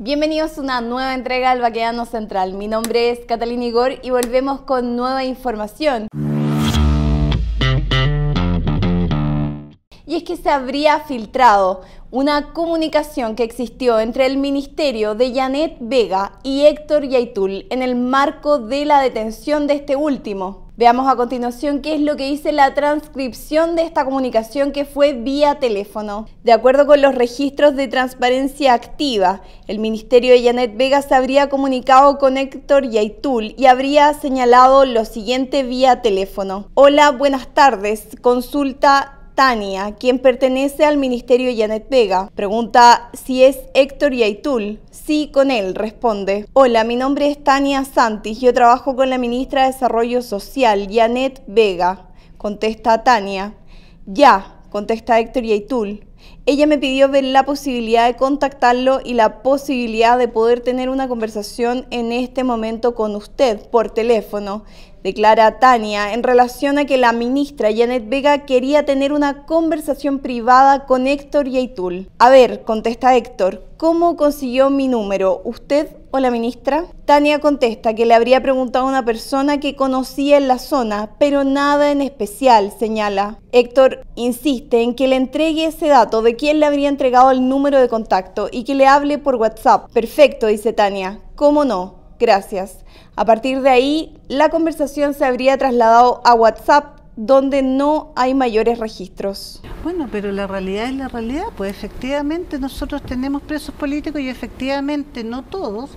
Bienvenidos a una nueva entrega al Baqueano Central. Mi nombre es Catalina Igor y volvemos con nueva información. es que se habría filtrado una comunicación que existió entre el ministerio de Janet Vega y Héctor Yaitul en el marco de la detención de este último. Veamos a continuación qué es lo que dice la transcripción de esta comunicación que fue vía teléfono. De acuerdo con los registros de transparencia activa, el ministerio de Janet Vega se habría comunicado con Héctor Yaitul y habría señalado lo siguiente vía teléfono. Hola, buenas tardes. Consulta Tania, quien pertenece al Ministerio Janet Vega, pregunta si es Héctor Yaitul. Sí, con él, responde. Hola, mi nombre es Tania Santis. Yo trabajo con la ministra de Desarrollo Social, Janet Vega, contesta Tania. Ya, contesta Héctor Yaitul. Ella me pidió ver la posibilidad de contactarlo y la posibilidad de poder tener una conversación en este momento con usted por teléfono declara Tania en relación a que la ministra Janet Vega quería tener una conversación privada con Héctor Yaitul. A ver, contesta Héctor, ¿cómo consiguió mi número? ¿Usted o la ministra? Tania contesta que le habría preguntado a una persona que conocía en la zona, pero nada en especial, señala. Héctor insiste en que le entregue ese dato de quién le habría entregado el número de contacto y que le hable por WhatsApp. Perfecto, dice Tania. ¿Cómo no? gracias. A partir de ahí, la conversación se habría trasladado a WhatsApp, donde no hay mayores registros. Bueno, pero la realidad es la realidad, pues efectivamente nosotros tenemos presos políticos y efectivamente no todos,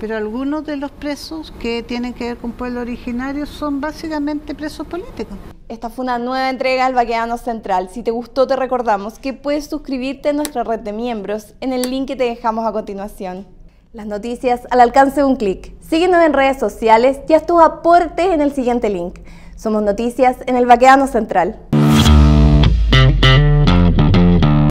pero algunos de los presos que tienen que ver con pueblo originario son básicamente presos políticos. Esta fue una nueva entrega al Baqueano Central. Si te gustó, te recordamos que puedes suscribirte a nuestra red de miembros en el link que te dejamos a continuación. Las noticias al alcance de un clic. Síguenos en redes sociales y haz tus aportes en el siguiente link. Somos Noticias en el Baqueano Central.